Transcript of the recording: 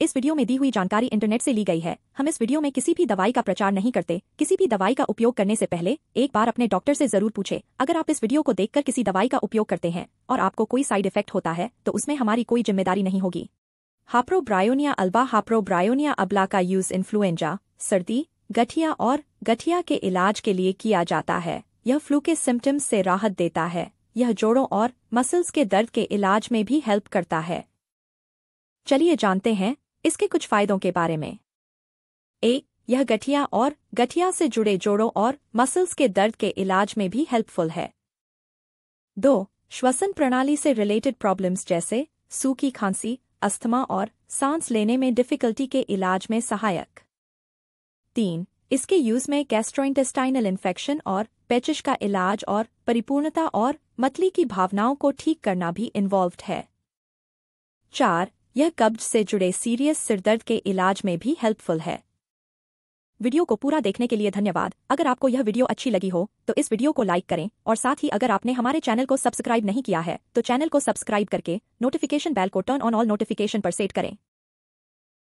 इस वीडियो में दी हुई जानकारी इंटरनेट से ली गई है हम इस वीडियो में किसी भी दवाई का प्रचार नहीं करते किसी भी दवाई का उपयोग करने से पहले एक बार अपने डॉक्टर से जरूर पूछे अगर आप इस वीडियो को देखकर किसी दवाई का उपयोग करते हैं और आपको कोई साइड इफेक्ट होता है तो उसमें हमारी कोई जिम्मेदारी नहीं होगी हाप्रोब्रायोनिया अल्बा हाप्रोब्रायोनिया अबला का यूज इन्फ्लुएंजा सर्दी गठिया और गठिया के इलाज के लिए किया जाता है यह फ्लू के सिम्टम्स से राहत देता है यह जोड़ों और मसल्स के दर्द के इलाज में भी हेल्प करता है चलिए जानते हैं इसके कुछ फायदों के बारे में एक यह गठिया और गठिया से जुड़े जोड़ों और मसल्स के दर्द के इलाज में भी हेल्पफुल है दो श्वसन प्रणाली से रिलेटेड प्रॉब्लम्स जैसे सूखी खांसी अस्थमा और सांस लेने में डिफिकल्टी के इलाज में सहायक तीन इसके यूज में गैस्ट्रोइंटेस्टाइनल इन्फेक्शन और पेचिश का इलाज और परिपूर्णता और मतली की भावनाओं को ठीक करना भी इन्वॉल्व है चार यह कब्ज से जुड़े सीरियस सिरदर्द के इलाज में भी हेल्पफुल है वीडियो को पूरा देखने के लिए धन्यवाद अगर आपको यह वीडियो अच्छी लगी हो तो इस वीडियो को लाइक करें और साथ ही अगर आपने हमारे चैनल को सब्सक्राइब नहीं किया है तो चैनल को सब्सक्राइब करके नोटिफिकेशन बेल को टर्न ऑन ऑल नोटिफिकेशन पर सेट करें